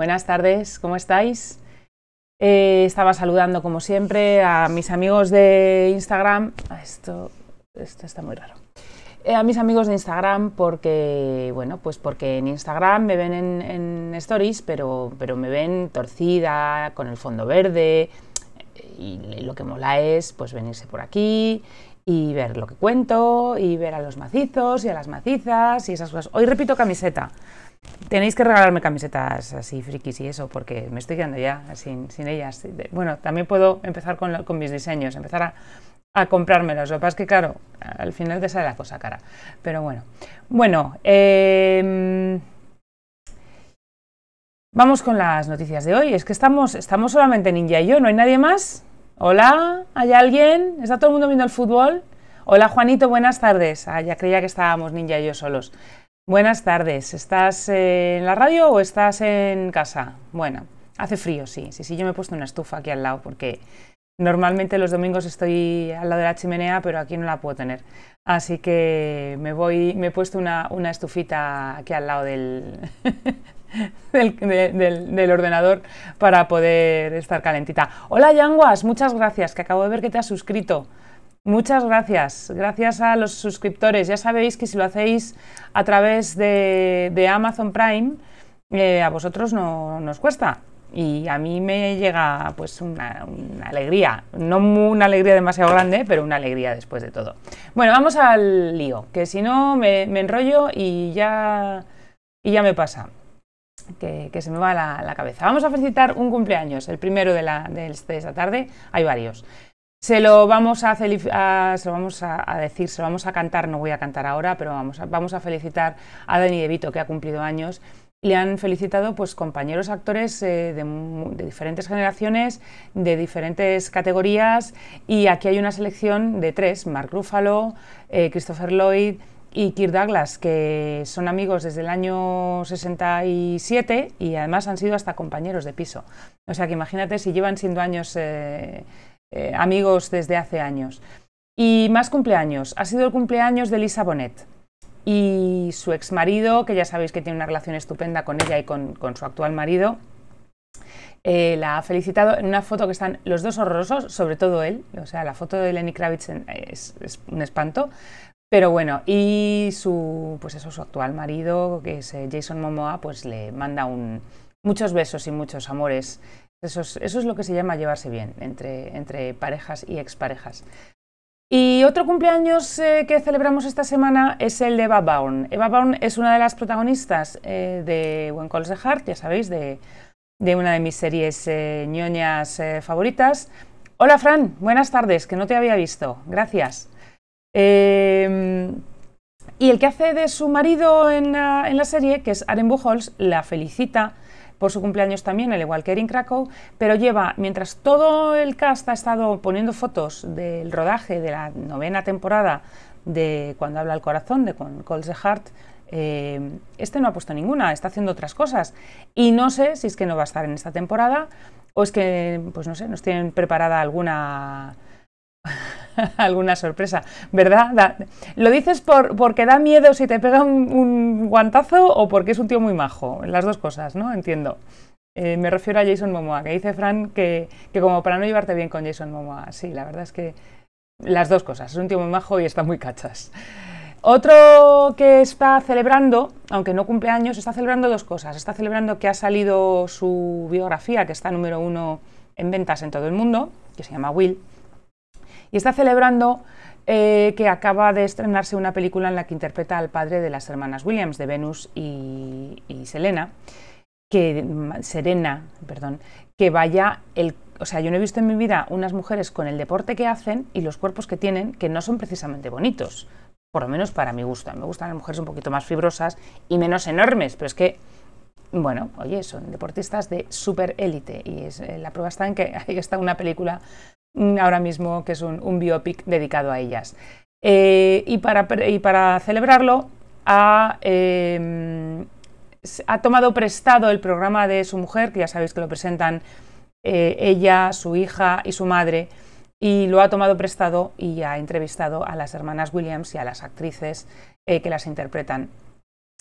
Buenas tardes, ¿cómo estáis? Eh, estaba saludando, como siempre, a mis amigos de Instagram. Ah, esto, esto está muy raro. Eh, a mis amigos de Instagram porque, bueno, pues porque en Instagram me ven en, stories, pero, pero me ven torcida, con el fondo verde. Y lo que mola es pues venirse por aquí y ver lo que cuento y ver a los macizos y a las macizas y esas cosas. Hoy repito camiseta. Tenéis que regalarme camisetas así frikis y eso, porque me estoy quedando ya sin, sin ellas. Bueno, también puedo empezar con, mis diseños, empezar a, a comprármelos. Lo que pasa es que, claro, al final te sale la cosa cara. Pero bueno. Bueno, em, vamos con las noticias de hoy. Es que estamos, estamos solamente Ninja y yo, no hay nadie más. Hola, ¿hay alguien? ¿Está todo el mundo viendo el fútbol? Hola Juanito, buenas tardes. Ah, ya creía que estábamos Ninja y yo solos. Buenas tardes. ¿Estás eh, en la radio o estás en casa? Bueno, hace frío, sí. Sí, sí, yo me he puesto una estufa aquí al lado porque normalmente los domingos estoy al lado de la chimenea, pero aquí no la puedo tener. Así que me voy, me he puesto una, estufita aquí al lado del, del, del, ordenador para poder estar calentita. Hola Yanguas, muchas gracias, que acabo de ver que te has suscrito. Muchas gracias. Gracias a los suscriptores. Ya sabéis que si lo hacéis a través de, Amazon Prime, eh, a vosotros no nos cuesta. Y a mí me llega pues una, alegría, no una alegría demasiado grande, pero una alegría después de todo. Bueno, vamos al lío, que si no me, enrollo y ya, y ya me pasa. Que, se me va la, cabeza. Vamos a felicitar un cumpleaños, el primero de, de esta tarde, hay varios. Se lo vamos a, vamos a, decir, se lo vamos a cantar, no voy a cantar ahora, pero vamos a, vamos a felicitar a Dani De Vito, que ha cumplido años. Le han felicitado pues, compañeros actores eh, de, diferentes generaciones, de diferentes categorías, y aquí hay una selección de tres, Mark Ruffalo, eh, Christopher Lloyd y Kirk Douglas, que son amigos desde el año 67 y además han sido hasta compañeros de piso. O sea que imagínate si llevan siendo años... Eh, eh, amigos desde hace años. Y más cumpleaños. Ha sido el cumpleaños de Lisa Bonet y su ex marido, que ya sabéis que tiene una relación estupenda con ella y con, su actual marido. Eh, la ha felicitado en una foto que están los dos horrorosos, sobre todo él. O sea, la foto de Lenny Kravitz es, es, un espanto. Pero bueno, y su, pues eso, su actual marido, que es eh, Jason Momoa, pues le manda un, muchos besos y muchos amores. Eso es, lo que se llama llevarse bien entre, parejas y exparejas. Y otro cumpleaños eh, que celebramos esta semana es el de Eva Baun. Eva Baun es una de las protagonistas eh, de When Calls Heart, ya sabéis, de, una de mis series eh, ñoñas favoritas. Hola Fran, buenas tardes, que no te había visto, gracias. Em, y el que hace de su marido en la, serie, que es Aren Buchholz, la felicita por su cumpleaños también, al igual que Erin Krakow, pero lleva, mientras todo el cast ha estado poniendo fotos del rodaje de la novena temporada de Cuando habla el corazón, de con Calls the Heart, eh, este no ha puesto ninguna, está haciendo otras cosas. Y no sé si es que no va a estar en esta temporada o es que, pues no sé, nos tienen preparada alguna alguna sorpresa, ¿verdad? ¿Lo dices porque da miedo si te pega un, guantazo o porque es un tío muy majo? Las dos cosas, ¿no? Entiendo. Eh, me refiero a Jason Momoa, que dice Fran que, que, como para no llevarte bien con Jason Momoa, sí, la verdad es que las dos cosas, es un tío muy majo y está muy cachas. Otro que está celebrando, aunque no cumple años, está celebrando dos cosas. Está celebrando que ha salido su biografía, que está número uno en ventas en todo el mundo, que se llama Will, y está celebrando eh, que acaba de estrenarse una película en la que interpreta al padre de las hermanas Williams, de Venus y, Selena, que, mm, Serena, perdón, que vaya el... O sea, yo no he visto en mi vida unas mujeres con el deporte que hacen y los cuerpos que tienen que no son precisamente bonitos, por lo menos para mi gusto. Me gustan las mujeres un poquito más fibrosas y menos enormes, pero es que bueno, oye, son deportistas de super élite y es, eh, la prueba está en que ahí está una película Mm, ahora mismo, que es un, biopic dedicado a ellas. Eh, y, para, para, celebrarlo, em, ha, tomado prestado el programa de su mujer, que ya sabéis que lo presentan eh, ella, su hija y su madre, y lo ha tomado prestado y ha entrevistado a las hermanas Williams y a las actrices eh, que las interpretan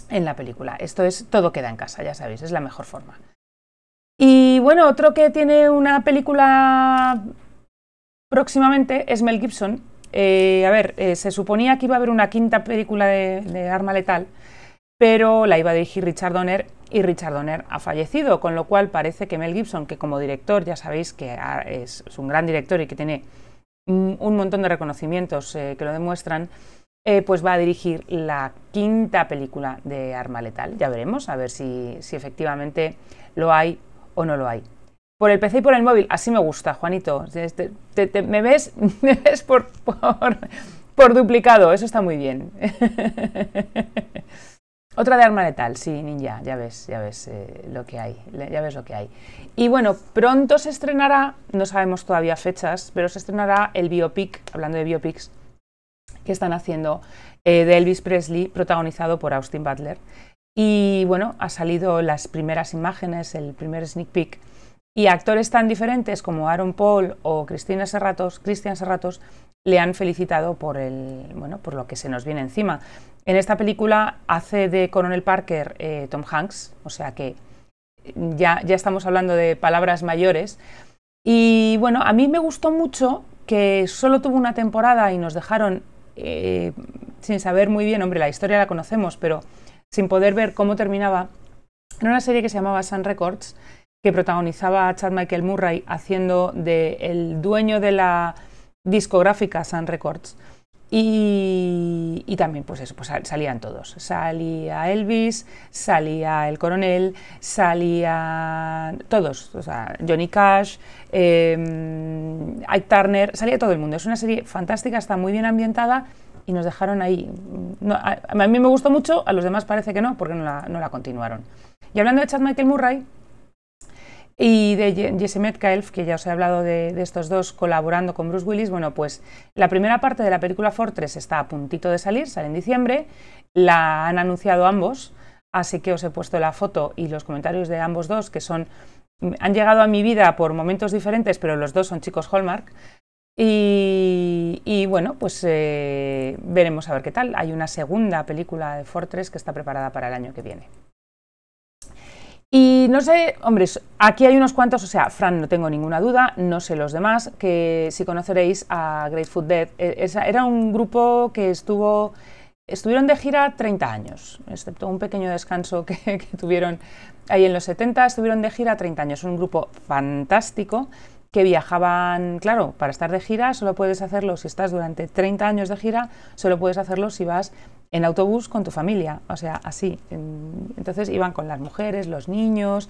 en la película. Esto es todo queda en casa, ya sabéis, es la mejor forma. Y bueno, otro que tiene una película Próximamente es Mel Gibson. Eh, a ver, eh, se suponía que iba a haber una quinta película de, Arma Letal, pero la iba a dirigir Richard Donner y Richard Donner ha fallecido, con lo cual parece que Mel Gibson, que como director ya sabéis que es, un gran director y que tiene un, montón de reconocimientos eh, que lo demuestran, pues va a dirigir la quinta película de Arma Letal. Ya veremos, a ver si efectivamente lo hay o no lo hay por el PC y por el móvil. Así me gusta, Juanito. me ves, por, duplicado. Eso está muy bien. Otra de arma letal, sí, ninja, ya ves, ya ves eh, lo que hay, ya ves lo que hay. Y bueno, pronto se estrenará, no sabemos todavía fechas, pero se estrenará el biopic, hablando de biopics, que están haciendo eh, de Elvis Presley, protagonizado por Austin Butler. Y bueno, ha salido las primeras imágenes, el primer sneak peek y actores tan diferentes como Aaron Paul o Cristina Serratos, Cristian Serratos le han felicitado por, el, por lo que se nos viene encima. En esta película hace de Coronel Parker eh, Tom Hanks, o sea que ya, estamos hablando de palabras mayores. Y bueno, a mí me gustó mucho que solo tuvo una temporada y nos dejaron eh, sin saber muy bien, hombre, la historia la conocemos, pero sin poder ver cómo terminaba. en una serie que se llamaba Sun Records, que protagonizaba a Chad Michael Murray haciendo de el dueño de la discográfica Sun Records. Y, también, pues eso, pues salían todos. Salía Elvis, salía el coronel, salía todos. O sea, Johnny Cash, em, Ike Turner, salía todo el mundo. Es una serie fantástica, está muy bien ambientada y nos dejaron ahí. a, mí me gustó mucho, a los demás parece que no, porque no la, no la continuaron. Y hablando de Chad Michael Murray, y de Jesse Metcalf, que ya os he hablado de, estos dos colaborando con Bruce Willis, bueno, pues la primera parte de la película Fortress está a puntito de salir, sale en diciembre, la han anunciado ambos, así que os he puesto la foto y los comentarios de ambos dos, que son, han llegado a mi vida por momentos diferentes, pero los dos son chicos Hallmark, y, bueno, pues eh, veremos a ver qué tal. Hay una segunda película de Fortress que está preparada para el año que viene. Y no sé, hombres, aquí hay unos cuantos, o sea, Fran no tengo ninguna duda, no sé los demás, que si conoceréis a Great Food Dead, e, era un grupo que estuvo, estuvieron de gira 30 años, excepto un pequeño descanso que, que tuvieron ahí en los 70, estuvieron de gira 30 años, un grupo fantástico que viajaban, claro, para estar de gira solo puedes hacerlo si estás durante 30 años de gira, solo puedes hacerlo si vas en autobús con tu familia, o sea, así. Entonces iban con las mujeres, los niños.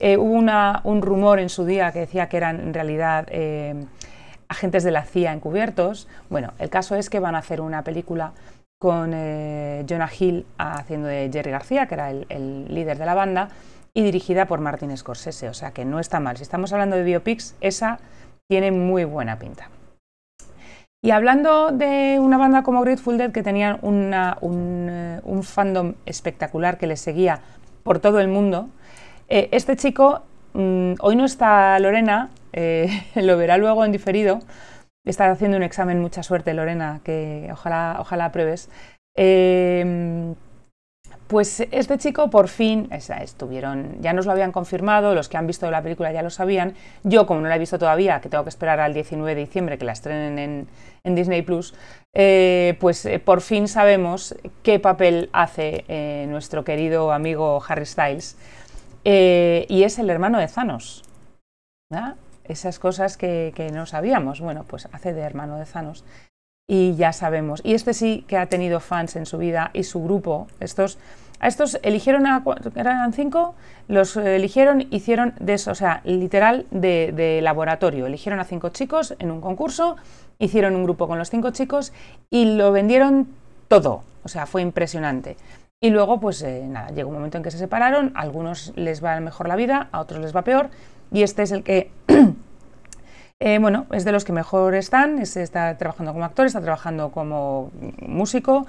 Eh, hubo una, un rumor en su día que decía que eran en realidad eh, agentes de la CIA encubiertos. Bueno, el caso es que van a hacer una película con eh, Jonah Hill haciendo de Jerry García, que era el, el líder de la banda, y dirigida por Martin Scorsese, o sea que no está mal. Si estamos hablando de biopics, esa tiene muy buena pinta. Y hablando de una banda como Grateful Dead que tenían eh, un, fandom espectacular que les seguía por todo el mundo, eh, este chico, mm, hoy no está Lorena, eh, lo verá luego en diferido, está haciendo un examen, mucha suerte Lorena, que ojalá, ojalá apruebes. Pues este chico por fin, estuvieron, ya nos lo habían confirmado, los que han visto la película ya lo sabían, yo como no la he visto todavía, que tengo que esperar al 19 de diciembre que la estrenen en, Disney Plus, eh, pues eh, por fin sabemos qué papel hace eh, nuestro querido amigo Harry Styles y es el hermano de Thanos. Esas cosas que, que no sabíamos, bueno, pues hace de hermano de Thanos y ya sabemos. Y este sí que ha tenido fans en su vida y su grupo. Estos, a estos eligieron a. ¿Eran cinco? Los eligieron, hicieron de eso, o sea, literal de, laboratorio. Eligieron a cinco chicos en un concurso, hicieron un grupo con los cinco chicos y lo vendieron todo. O sea, fue impresionante. Y luego, pues eh, nada, llegó un momento en que se separaron, a algunos les va mejor la vida, a otros les va peor, y este es el que Eh, bueno, es de los que mejor están, está trabajando como actor, está trabajando como músico,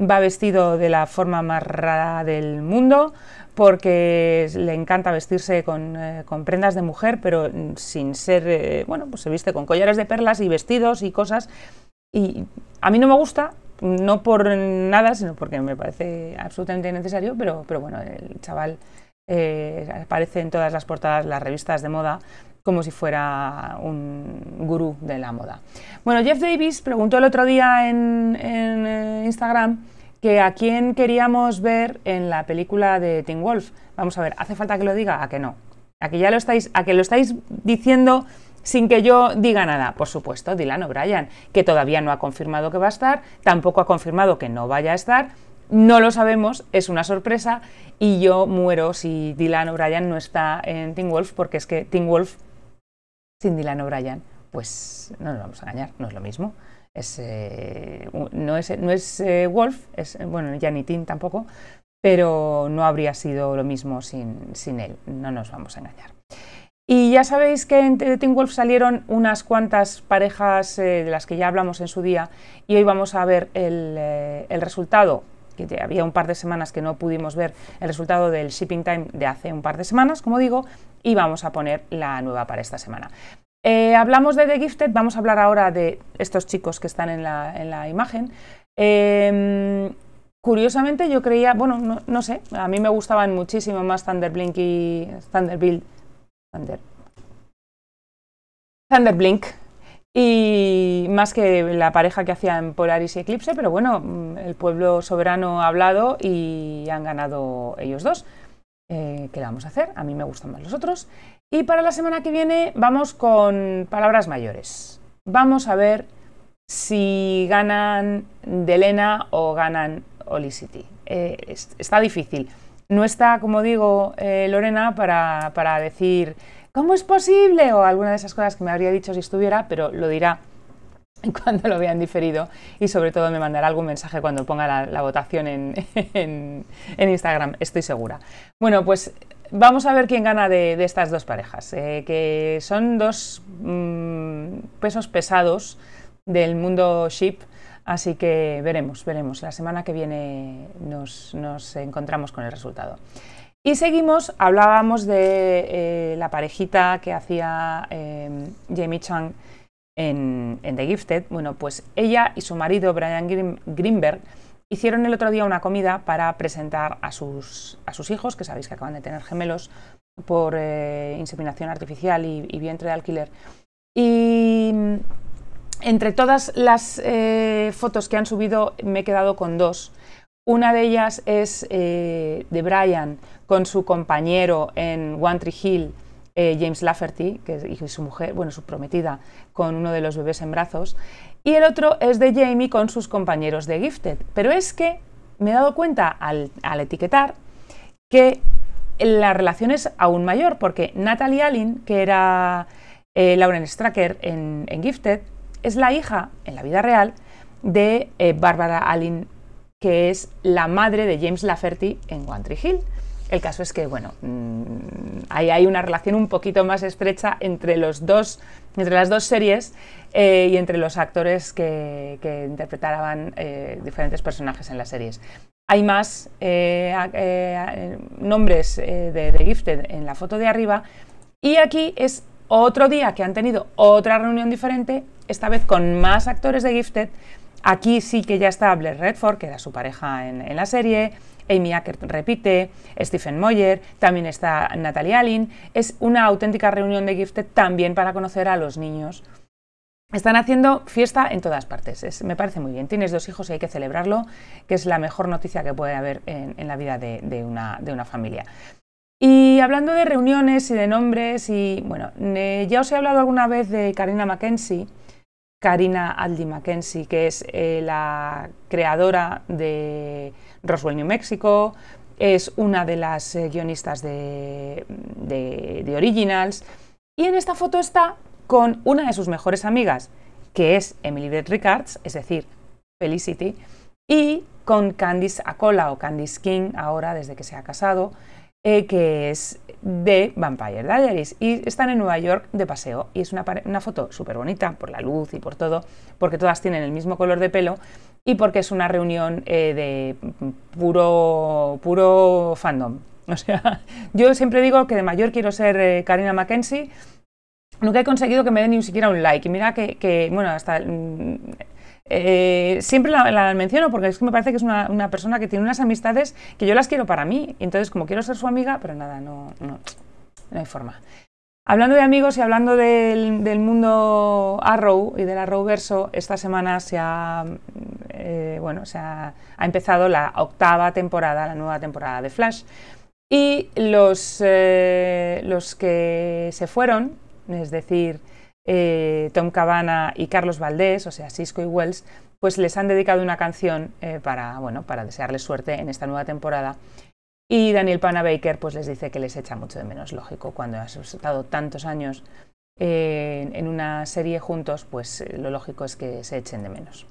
va vestido de la forma más rara del mundo porque le encanta vestirse con, eh, prendas de mujer, pero sin ser, eh, bueno, pues se viste con collares de perlas y vestidos y cosas. Y a mí no me gusta, no por nada, sino porque me parece absolutamente innecesario, pero, bueno, el chaval aparece en todas las portadas, las revistas de moda, como si fuera un gurú de la moda. Bueno, Jeff Davis preguntó el otro día en, eh, Instagram que a quién queríamos ver en la película de Teen Wolf. Vamos a ver, ¿hace falta que lo diga? ¿A que no? ¿A que ya lo estáis, a que lo estáis diciendo sin que yo diga nada? Por supuesto, Dylan O'Brien, que todavía no ha confirmado que va a estar, tampoco ha confirmado que no vaya a estar, no lo sabemos, es una sorpresa y yo muero si Dylan O'Brien no está en Teen Wolf porque es que Teen Wolf sin Dylan O'Brien, pues no nos vamos a engañar, no es lo mismo. Eh, no es, no es eh, Wolf, es, eh, bueno, ya ni Tim tampoco, pero no habría sido lo mismo sin, él, no nos vamos a engañar. Y ya sabéis que en Teen Wolf salieron unas cuantas parejas de las que ya hablamos en su día y hoy vamos a ver el, el resultado que había un par de semanas que no pudimos ver el resultado del shipping time de hace un par de semanas, como digo, y vamos a poner la nueva para esta semana. Eh, hablamos de The Gifted, vamos a hablar ahora de estos chicos que están en la, imagen. Em, curiosamente yo creía, bueno, no, sé, a mí me gustaban muchísimo más Thunderblink y Thunderbuild. Thunder. Thunderblink y más que la pareja que hacían Polaris y Eclipse, pero bueno, mm, el pueblo soberano ha hablado y han ganado ellos dos. Eh, ¿Qué le vamos a hacer? A mí me gustan más los otros. Y para la semana que viene vamos con palabras mayores. Vamos a ver si ganan Delena o ganan Olicity. Eh, está difícil. No está, como digo, eh, Lorena para decir ¿cómo es posible? O alguna de esas cosas que me habría dicho si estuviera, pero lo dirá cuando lo vean diferido y sobre todo me mandará algún mensaje cuando ponga la, votación en, Instagram, estoy segura. Bueno, pues vamos a ver quién gana de, estas dos parejas, eh, que son dos mm, pesos pesados del mundo chip, así que veremos, veremos. La semana que viene nos, nos encontramos con el resultado. Y seguimos, hablábamos de eh, la parejita que hacía eh, Jamie Chang en, The Gifted. Bueno, pues ella y su marido, Brian Greenberg, hicieron el otro día una comida para presentar a sus, hijos, que sabéis que acaban de tener gemelos por eh, inseminación artificial y, vientre de alquiler. Y entre todas las fotos que han subido me he quedado con dos una de ellas es eh, de Brian con su compañero en One Tree Hill, eh, James Lafferty, que es, y su mujer, bueno, su prometida, con uno de los bebés en brazos. Y el otro es de Jamie con sus compañeros de Gifted. Pero es que me he dado cuenta al, etiquetar que la relación es aún mayor, porque Natalie Allen, que era eh, Lauren Stracker en, en, Gifted, es la hija, en la vida real, de Barbara Allen que es la madre de James Lafferty en One Tree Hill. El caso es que, bueno, mm, ahí hay una relación un poquito más estrecha entre, los dos, entre las dos series eh, y entre los actores que, interpretaban eh, diferentes personajes en las series. Hay más eh, nombres de Gifted en la foto de arriba y aquí es otro día que han tenido otra reunión diferente, esta vez con más actores de Gifted Aquí sí que ya está Blair Redford, que era su pareja en, la serie, Amy Acker repite, Stephen Moyer, también está Natalie Allen. Es una auténtica reunión de Gifted también para conocer a los niños. Están haciendo fiesta en todas partes, me parece muy bien. Tienes dos hijos y hay que celebrarlo, que es la mejor noticia que puede haber en, la vida de, una, familia. Y hablando de reuniones y de nombres, y bueno, eh, ya os he hablado alguna vez de Karina Mackenzie, Karina Aldi Mackenzie, que es eh, la creadora de Roswell, New Mexico, es una de las eh, guionistas de, Originals. Y en esta foto está con una de sus mejores amigas, que es Emily Beth Ricards, es decir, Felicity, y con Candice Acola o Candice King, ahora desde que se ha casado, eh, que es de Vampire Diaries y están en Nueva York de paseo y es una, foto súper bonita por la luz y por todo, porque todas tienen el mismo color de pelo y porque es una reunión eh, de puro, puro fandom. O sea, yo siempre digo que de mayor quiero ser eh, Karina Mackenzie. Nunca he conseguido que me den ni siquiera un like. Y mira que, bueno, hasta mm, eh, siempre la, menciono porque es que me parece que es una, persona que tiene unas amistades que yo las quiero para mí. Entonces, como quiero ser su amiga, pero nada, no, no, hay forma. Hablando de amigos y hablando del, mundo Arrow y del verso, esta semana se ha, eh, bueno, se ha, empezado la octava temporada, la nueva temporada de Flash. Y los eh, que se fueron, es decir, eh, Tom Cabana y Carlos Valdés, o sea, Cisco y Wells, pues les han dedicado una canción eh, para, desearles suerte en esta nueva temporada. Y Daniel Panabaker pues les dice que les echa mucho de menos, lógico, cuando han estado tantos años eh, en una serie juntos, pues lo lógico es que se echen de menos.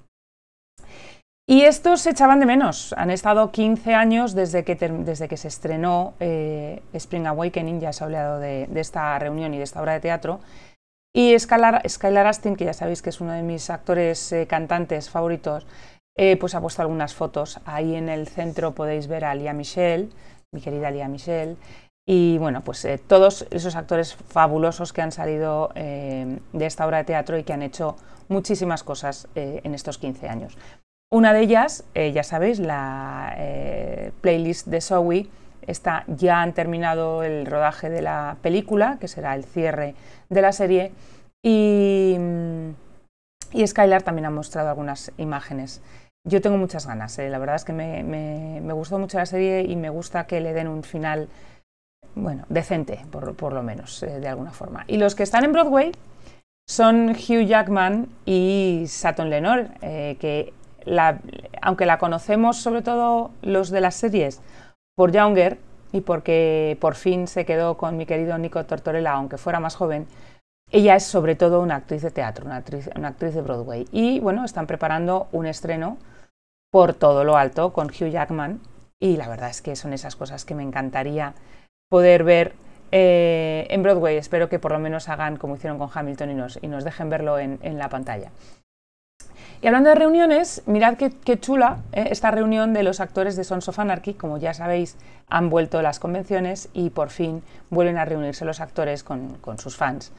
Y estos se echaban de menos. Han estado 15 años desde que, desde que se estrenó Spring Awakening, ya se ha hablado de, esta reunión y de esta obra de teatro, y Skylar, Astin, que ya sabéis que es uno de mis actores eh, cantantes favoritos, eh, pues ha puesto algunas fotos. Ahí en el centro podéis ver a Lia Michelle, mi querida Lia Michelle. Y bueno, pues eh, todos esos actores fabulosos que han salido de esta obra de teatro y que han hecho muchísimas cosas en estos 15 años. Una de ellas, ya sabéis, la playlist de Zoe, ya han terminado el rodaje de la película, que será el cierre de la serie, y, mm, Skylar también ha mostrado algunas imágenes. Yo tengo muchas ganas, eh, la verdad es que me, gustó mucho la serie y me gusta que le den un final, bueno, decente, por, lo menos, eh, de alguna forma. Y los que están en Broadway son Hugh Jackman y Saturn Lenore, eh, que aunque la conocemos sobre todo los de las series, por Younger y porque por fin se quedó con mi querido Nico Tortorella, aunque fuera más joven, ella es sobre todo una actriz de teatro, una actriz, de Broadway. Y bueno, están preparando un estreno por todo lo alto con Hugh Jackman. Y la verdad es que son esas cosas que me encantaría poder ver eh, en Broadway. Espero que por lo menos hagan como hicieron con Hamilton y nos, dejen verlo en la pantalla. Y hablando de reuniones, mirad qué, chula eh, esta reunión de los actores de Sons of Anarchy. Como ya sabéis, han vuelto las convenciones y por fin vuelven a reunirse los actores con, sus fans.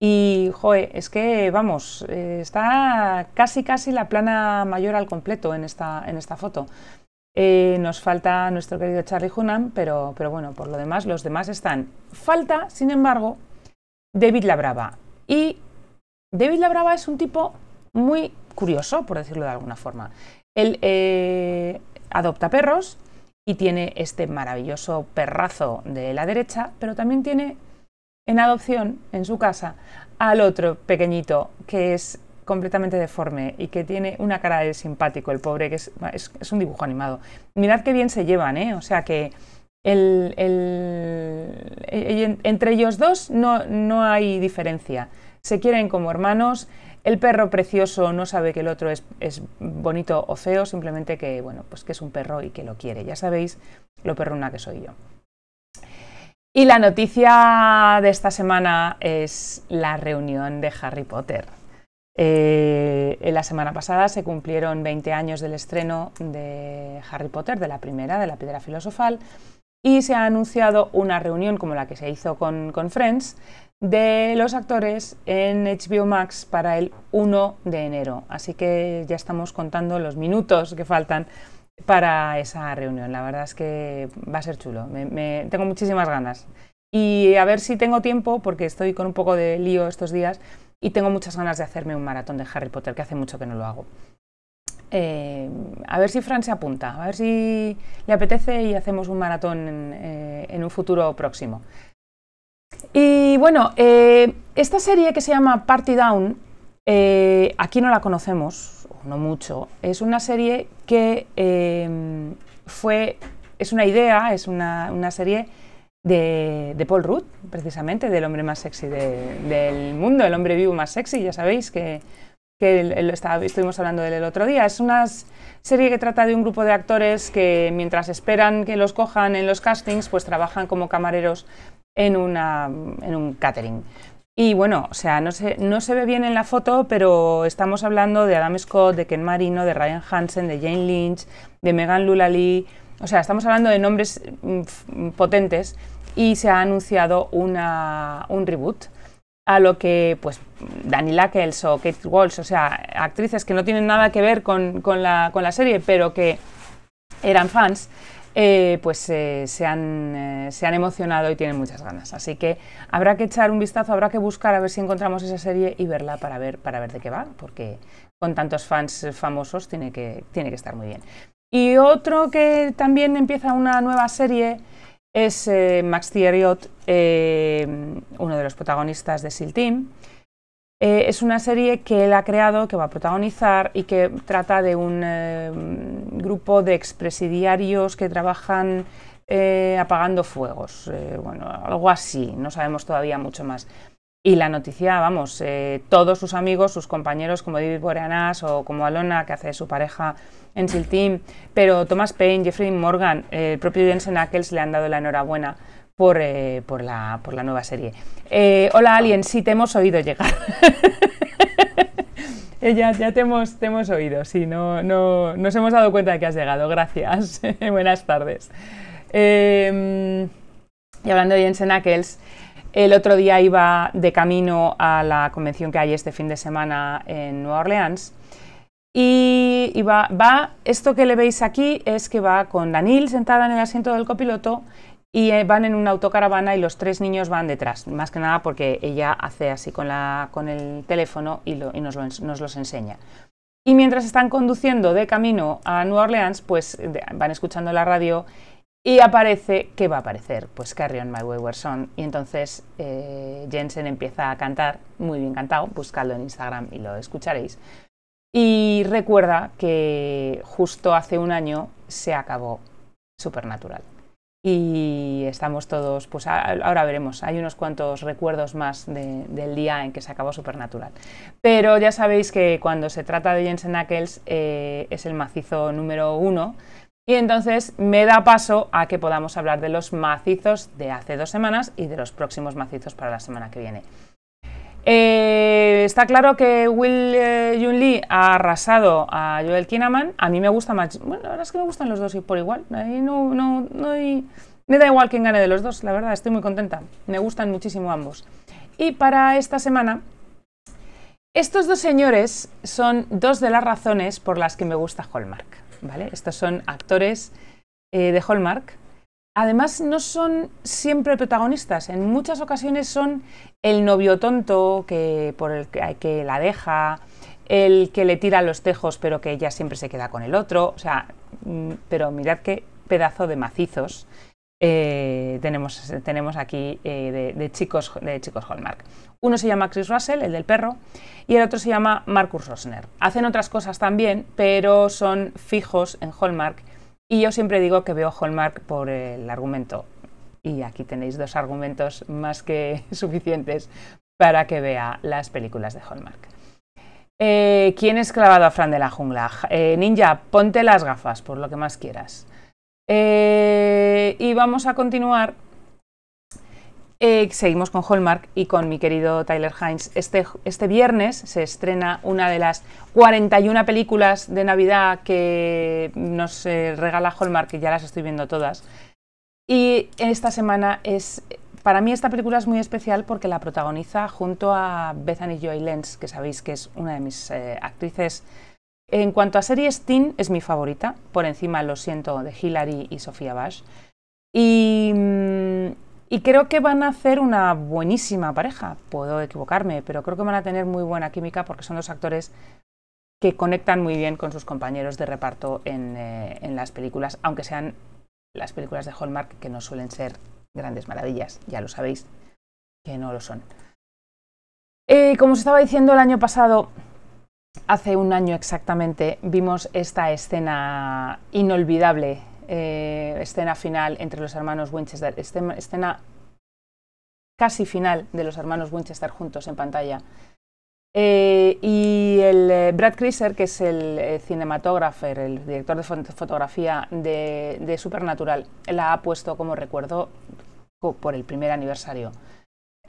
Y, joe, es que, vamos, eh, está casi, casi la plana mayor al completo en esta, en esta foto. Eh, nos falta nuestro querido Charlie Hunnam, pero, pero bueno, por lo demás, los demás están. Falta, sin embargo, David Labrava. Y David Labrava es un tipo muy curioso, por decirlo de alguna forma. Él eh, adopta perros y tiene este maravilloso perrazo de la derecha, pero también tiene en adopción en su casa al otro pequeñito que es completamente deforme y que tiene una cara de simpático, el pobre, que es, un dibujo animado. Mirad qué bien se llevan, ¿eh? O sea que e, e, entre ellos dos no, no hay diferencia. Se quieren como hermanos, el perro precioso no sabe que el otro es, bonito o feo, simplemente que, bueno, pues que es un perro y que lo quiere. Ya sabéis lo perruna que soy yo. Y la noticia de esta semana es la reunión de Harry Potter. Eh, la semana pasada se cumplieron 20 años del estreno de Harry Potter, de la primera, de la piedra filosofal, y se ha anunciado una reunión como la que se hizo con, con Friends, de los actores en HBO Max para el 1 de enero. Así que ya estamos contando los minutos que faltan para esa reunión. La verdad es que va a ser chulo. tengo muchísimas ganas. Y a ver si tengo tiempo, porque estoy con un poco de lío estos días y tengo muchas ganas de hacerme un maratón de Harry Potter, que hace mucho que no lo hago. Eh, a ver si Fran se apunta, a ver si le apetece y hacemos un maratón en eh, un futuro próximo. Y bueno, eh, esta serie que se llama Party Down, eh, aquí no la conocemos, no mucho, es una serie que eh, fue, es una idea, es una, serie de, Paul Rudd, precisamente, del hombre más sexy del mundo, el hombre vivo más sexy, ya sabéis que que lo estuvimos hablando del otro día. Es una serie que trata de un grupo de actores que mientras esperan que los cojan en los castings, pues trabajan como camareros en, una, en un catering. Y bueno, o sea, no se, no se ve bien en la foto, pero estamos hablando de Adam Scott, de Ken Marino, de Ryan Hansen, de Jane Lynch, de Megan Lulali. O sea, estamos hablando de nombres mm, potentes y se ha anunciado una, un reboot a lo que pues Dani Lackels o Kate Walsh, o sea, actrices que no tienen nada que ver con, la, serie, pero que eran fans, eh, pues eh, eh, se, han, emocionado y tienen muchas ganas. Así que habrá que echar un vistazo, habrá que buscar a ver si encontramos esa serie y verla para ver, para ver de qué va, porque con tantos fans famosos tiene que, tiene que estar muy bien. Y otro que también empieza una nueva serie es eh, Max Thierriot, eh, uno de los protagonistas de Siltim. Eh, es una serie que él ha creado, que va a protagonizar y que trata de un grupo de expresidiarios que trabajan apagando fuegos, bueno, algo así, no sabemos todavía mucho más. Y la noticia, vamos, todos sus amigos, sus compañeros como David Boreanaz o como Alona, que hace su pareja en Team, pero Thomas Paine, Jeffrey Morgan, eh, el propio Jensen Ackles le han dado la enhorabuena por, eh, la, nueva serie. Eh, hola Alien, sí te hemos oído llegar. ya, te hemos, oído, sí, no, no, nos hemos dado cuenta de que has llegado, gracias. Buenas tardes. Em, y hablando de Jensen Ackles, el otro día iba de camino a la convención que hay este fin de semana en Nueva Orleans y va, esto que le veis aquí es que va con Daniel sentada en el asiento del copiloto y eh, van en una autocaravana y los tres niños van detrás, más que nada porque ella hace así con, el teléfono y, nos, los enseña. Y mientras están conduciendo de camino a Nueva Orleans, pues van escuchando la radio y aparece, ¿qué va a aparecer? Pues Carry on My Wayward Son. Y entonces eh, Jensen empieza a cantar, muy bien cantado, buscadlo en Instagram y lo escucharéis. Y recuerda que justo hace un año se acabó Supernatural. Y estamos todos, pues ahora veremos, hay unos cuantos recuerdos más del día en que se acabó Supernatural. Pero ya sabéis que cuando se trata de Jensen Ackles eh, es el macizo número uno. Y entonces me da paso a que podamos hablar de los macizos de hace dos semanas y de los próximos macizos para la semana que viene. Eh, está claro que Will Yun eh, Lee ha arrasado a Joel Kinnaman. A mí me gusta más. Bueno, la verdad es que me gustan los dos y por igual. no, no, me da igual quién gane de los dos, la verdad, estoy muy contenta. Me gustan muchísimo ambos. Y para esta semana, estos dos señores son dos de las razones por las que me gusta Hallmark. ¿vale? Estos son actores eh, de Hallmark además no son siempre protagonistas, en muchas ocasiones son el novio tonto que, por el que, la deja, el que le tira los tejos pero que ella siempre se queda con el otro, o sea, mm, pero mirad qué pedazo de macizos eh, tenemos, tenemos aquí eh, de, chicos, de chicos Hallmark. Uno se llama Chris Russell, el del perro, y el otro se llama Marcus Rosner. Hacen otras cosas también, pero son fijos en Hallmark y yo siempre digo que veo Hallmark por el argumento. Y aquí tenéis dos argumentos más que suficientes para que vea las películas de Hallmark. Eh, ¿Quién es clavado a Fran de la jungla? Eh, ninja, ponte las gafas, por lo que más quieras. Eh, y vamos a continuar eh, seguimos con Hallmark y con mi querido Tyler Hines. Este, este viernes se estrena una de las 41 películas de Navidad que nos eh, regala Hallmark, y ya las estoy viendo todas. Y esta semana es. Para mí, esta película es muy especial porque la protagoniza junto a Bethany Joy Lenz, que sabéis que es una de mis eh, actrices. En cuanto a series, Teen es mi favorita, por encima, lo siento, de Hillary y Sofía Bash. Y. Mm, y creo que van a hacer una buenísima pareja. Puedo equivocarme, pero creo que van a tener muy buena química porque son dos actores que conectan muy bien con sus compañeros de reparto en, eh, las películas, aunque sean las películas de Hallmark, que no suelen ser grandes maravillas, ya lo sabéis, que no lo son. Eh, como os estaba diciendo el año pasado, hace un año exactamente, vimos esta escena inolvidable eh, escena final entre los hermanos Winchester, escena casi final de los hermanos Winchester juntos en pantalla. Eh, y el eh, Brad Kreiser, que es el cinematógrafo, el director de fotografía de, Supernatural, la ha puesto como recuerdo por el primer aniversario.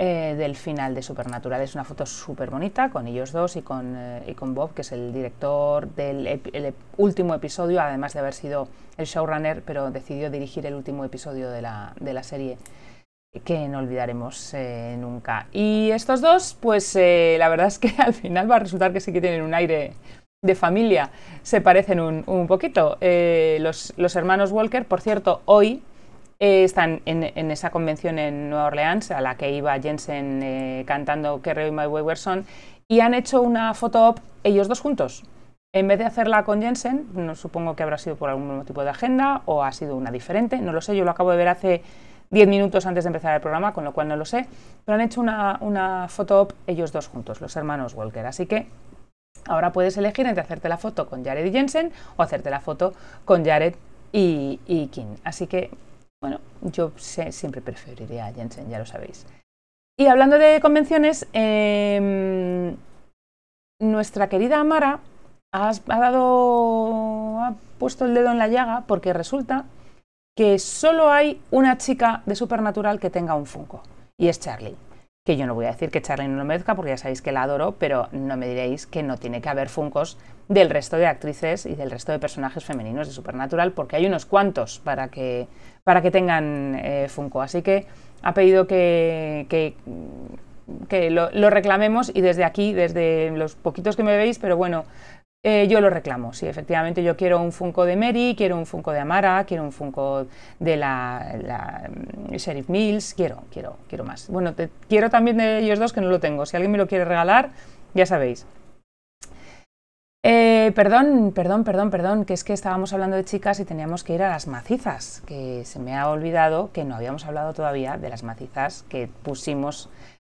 Eh, del final de Supernatural. Es una foto súper bonita con ellos dos y con, eh, y con, Bob, que es el director del último episodio, además de haber sido el showrunner, pero decidió dirigir el último episodio de la, serie que no olvidaremos eh, nunca. Y estos dos, pues la verdad es que al final va a resultar que sí que tienen un aire de familia, se parecen un, poquito. los, los hermanos Walker, por cierto, hoy eh, están en, esa convención en Nueva Orleans, a la que iba Jensen eh, cantando Kerry y My Wayward Son, y han hecho una foto op ellos dos juntos. En vez de hacerla con Jensen, no, supongo que habrá sido por algún tipo de agenda o ha sido una diferente, no lo sé, yo lo acabo de ver hace 10 minutos antes de empezar el programa, con lo cual no lo sé, pero han hecho una, una foto op ellos dos juntos, los hermanos Walker. Así que ahora puedes elegir entre hacerte la foto con Jared y Jensen o hacerte la foto con Jared y, y Kim. Así que bueno, yo siempre preferiría a Jensen, ya lo sabéis. Y hablando de convenciones, em, nuestra querida Amara ha, ha, dado, ha puesto el dedo en la llaga porque resulta que solo hay una chica de Supernatural que tenga un Funko, y es Charlie que yo no voy a decir que Charlie no lo merezca porque ya sabéis que la adoro, pero no me diréis que no tiene que haber funcos del resto de actrices y del resto de personajes femeninos de Supernatural, porque hay unos cuantos para que, para que tengan eh, funko. Así que ha pedido que, que, lo, lo, reclamemos y desde aquí, desde los poquitos que me veis, pero bueno, eh, yo lo reclamo. Sí, efectivamente, yo quiero un Funko de Mary, quiero un Funko de Amara, quiero un Funko de la, mm, Sheriff Mills, quiero, quiero, quiero más. Bueno, quiero también de ellos dos que no lo tengo. Si alguien me lo quiere regalar, ya sabéis. Eh, perdón, perdón, perdón, perdón, que es que estábamos hablando de chicas y teníamos que ir a las macizas, que se me ha olvidado que no habíamos hablado todavía de las macizas que pusimos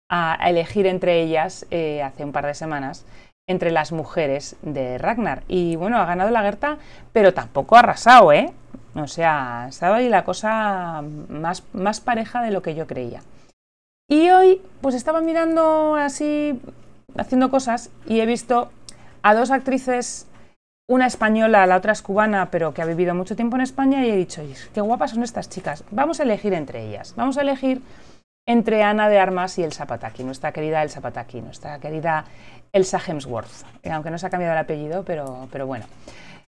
a elegir entre ellas eh, hace un par de semanas entre las mujeres de Ragnar. Y bueno, ha ganado la Gerta, pero tampoco ha arrasado, ¿eh? O sea, estaba ahí la cosa más, más pareja de lo que yo creía. Y hoy, pues estaba mirando así, haciendo cosas, y he visto a dos actrices, una española, la otra es cubana, pero que ha vivido mucho tiempo en España, y he dicho, qué guapas son estas chicas, vamos a elegir entre ellas, vamos a elegir entre Ana de Armas y el Zapataki, nuestra querida Elsa Pataki, nuestra querida Elsa Hemsworth, eh, aunque no se ha cambiado el apellido, pero, bueno.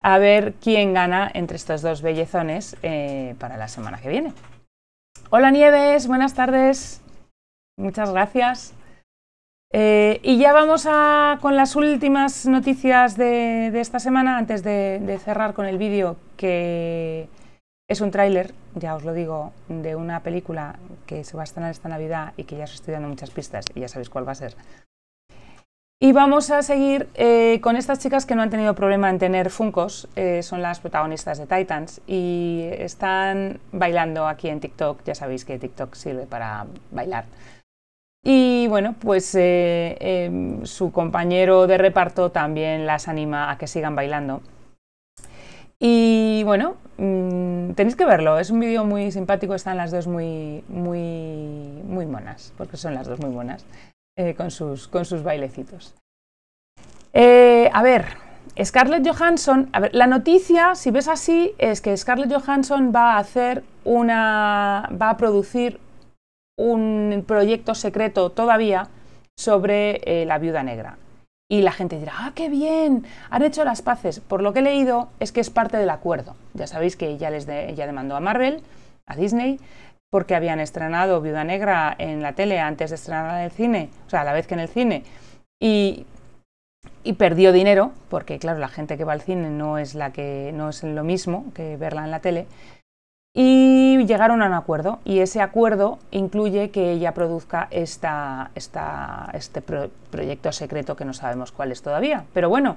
A ver quién gana entre estos dos bellezones eh, para la semana que viene. Hola Nieves, buenas tardes. Muchas gracias. Eh, y ya vamos a, con las últimas noticias de, esta semana, antes de cerrar con el vídeo que, es un tráiler, ya os lo digo, de una película que se va a estrenar esta Navidad y que ya os estoy dando muchas pistas y ya sabéis cuál va a ser. Y vamos a seguir eh, con estas chicas que no han tenido problema en tener funcos, eh, son las protagonistas de Titans y están bailando aquí en TikTok, ya sabéis que TikTok sirve para bailar. Y bueno, pues eh, su compañero de reparto también las anima a que sigan bailando y bueno, mm, tenéis que verlo, es un vídeo muy simpático, están las dos muy, muy, muy monas, porque son las dos muy monas, eh, con, sus, con sus bailecitos. Eh, a ver, Scarlett Johansson, a ver, la noticia, si ves así, es que Scarlett Johansson va a hacer una, va a producir un proyecto secreto todavía sobre eh, la viuda negra y la gente dirá, ah, qué bien, han hecho las paces. Por lo que he leído es que es parte del acuerdo. Ya sabéis que ella les ella demandó a Marvel, a Disney, porque habían estrenado Viuda Negra en la tele antes de estrenarla en el cine, o sea, a la vez que en el cine, y, y, perdió dinero, porque claro, la gente que va al cine no es la que no es lo mismo que verla en la tele. Y llegaron a un acuerdo y ese acuerdo incluye que ella produzca este proyecto secreto que no sabemos cuál es todavía. Pero bueno,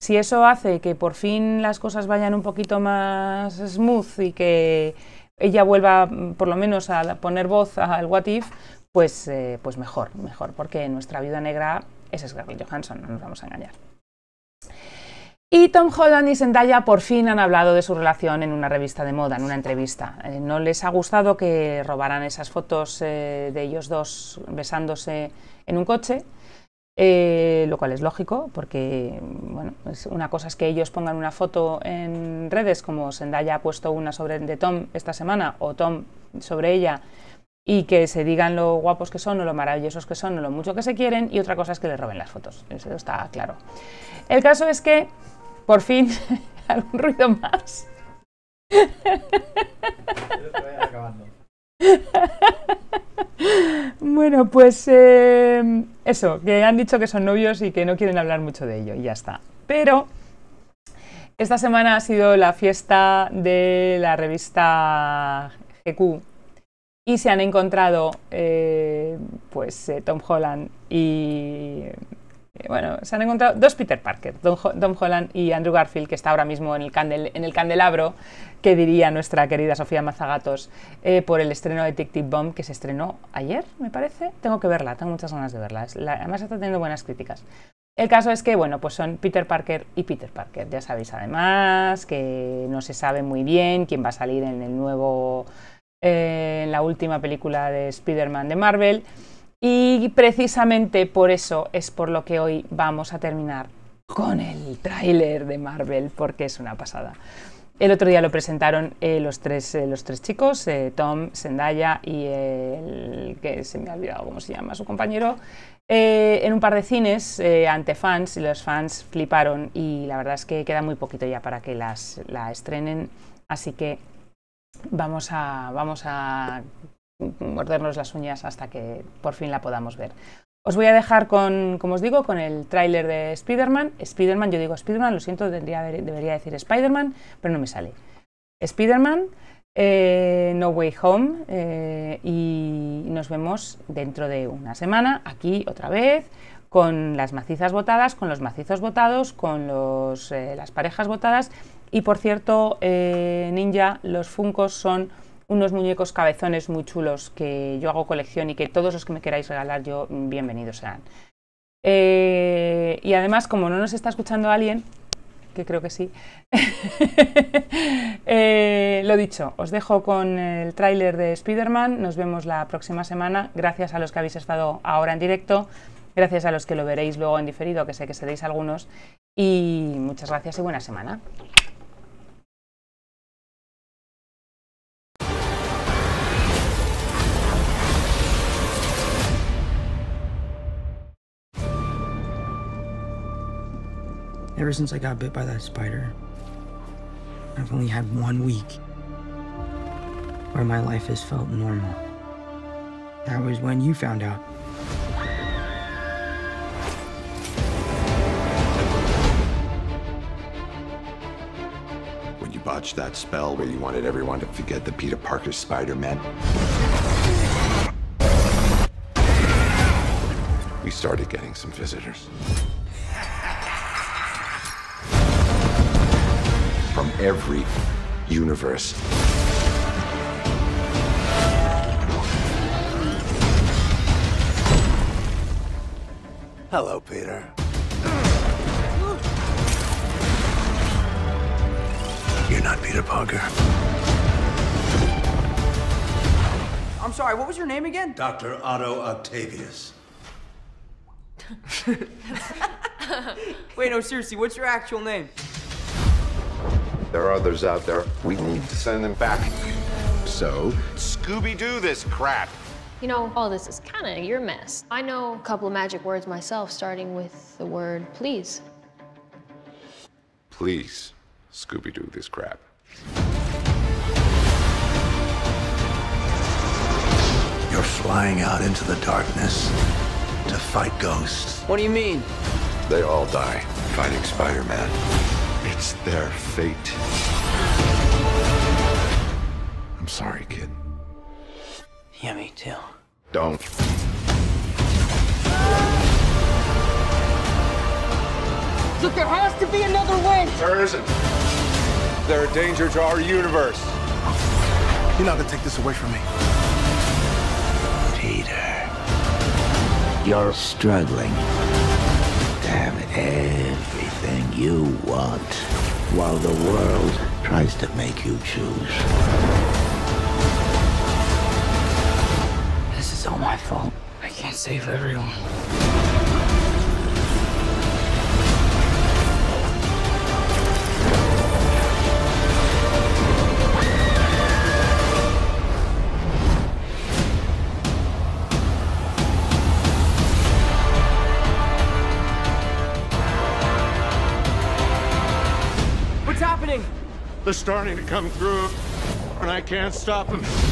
si eso hace que por fin las cosas vayan un poquito más smooth y que ella vuelva mm, por lo menos a poner voz al What If, pues, eh, pues mejor, mejor, porque nuestra vida negra es Scarlett Johansson, no nos vamos a engañar. Y Tom Holland y Zendaya por fin han hablado de su relación en una revista de moda, en una entrevista. Eh, no les ha gustado que robaran esas fotos eh, de ellos dos besándose en un coche, eh, lo cual es lógico, porque una cosa es que ellos pongan una foto en redes, como Zendaya ha puesto una sobre de Tom esta semana o Tom sobre ella, y que se digan lo guapos que son o lo maravillosos que son o lo mucho que se quieren, y otra cosa es que les roben las fotos. Eso está claro. El caso es que por fin, algún ruido más. bueno, pues eh, eso, que han dicho que son novios y que no quieren hablar mucho de ello, y ya está. Pero esta semana ha sido la fiesta de la revista GQ y se han encontrado eh, pues eh, Tom Holland y bueno, se han encontrado dos Peter Parker, Don, Holland y Andrew Garfield, que está ahora mismo en el, en el candelabro, que diría nuestra querida Sofía Mazagatos, eh, por el estreno de Tic Tic Bomb, que se estrenó ayer, me parece. Tengo que verla, tengo muchas ganas de verla. además está teniendo buenas críticas. El caso es que, bueno, pues son Peter Parker y Peter Parker. Ya sabéis además que no se sabe muy bien quién va a salir en el nuevo, eh, en la última película de Spider-Man de Marvel. Y precisamente por eso es por lo que hoy vamos a terminar con el tráiler de Marvel, porque es una pasada. El otro día lo presentaron eh, los, tres, eh, los tres chicos, eh, Tom, Zendaya y el que se me ha olvidado cómo se llama, su compañero, en un par de cines ante fans y los fans fliparon y la verdad es que queda muy poquito ya para que las, la estrenen, así que vamos a, vamos a mordernos las uñas hasta que por fin la podamos ver. Os voy a dejar con, como os digo, con el tráiler de Spider-Man. Spider-Man, yo digo Spider-Man, lo siento, debería, debería decir Spider-Man, pero no me sale. Spider-Man, eh, No Way Home, eh, y nos vemos dentro de una semana, aquí otra vez, con las macizas botadas, con los macizos botados con eh, las parejas botadas Y por cierto, Ninja, los Funcos son unos muñecos cabezones muy chulos que yo hago colección y que todos los que me queráis regalar yo, bienvenidos sean. Eh, y además, como no nos está escuchando alguien, que creo que sí, eh, lo dicho, os dejo con el tráiler de Spider-Man, nos vemos la próxima semana, gracias a los que habéis estado ahora en directo, gracias a los que lo veréis luego en diferido, que sé que seréis algunos, y muchas gracias y buena semana. Ever since I got bit by that spider, I've only had one week where my life has felt normal. That was when you found out. When you botched that spell where you wanted everyone to forget the Peter Parker Spider-Man. We started getting some visitors. every universe. Hello, Peter. You're not Peter Parker. I'm sorry, what was your name again? Dr. Otto Octavius. Wait, no, seriously, what's your actual name? There are others out there. We need to send them back. So, Scooby-Doo this crap. You know, all this is kind of your mess. I know a couple of magic words myself, starting with the word please. Please, Scooby-Doo this crap. You're flying out into the darkness to fight ghosts. What do you mean? They all die fighting Spider-Man. It's their fate. I'm sorry, kid. Yeah, me too. Don't. Look, there has to be another way. There isn't. They're a danger to our universe. You're not gonna take this away from me. Peter, you're struggling to have everything you want while the world tries to make you choose. This is all my fault. I can't save everyone. They're starting to come through, and I can't stop them.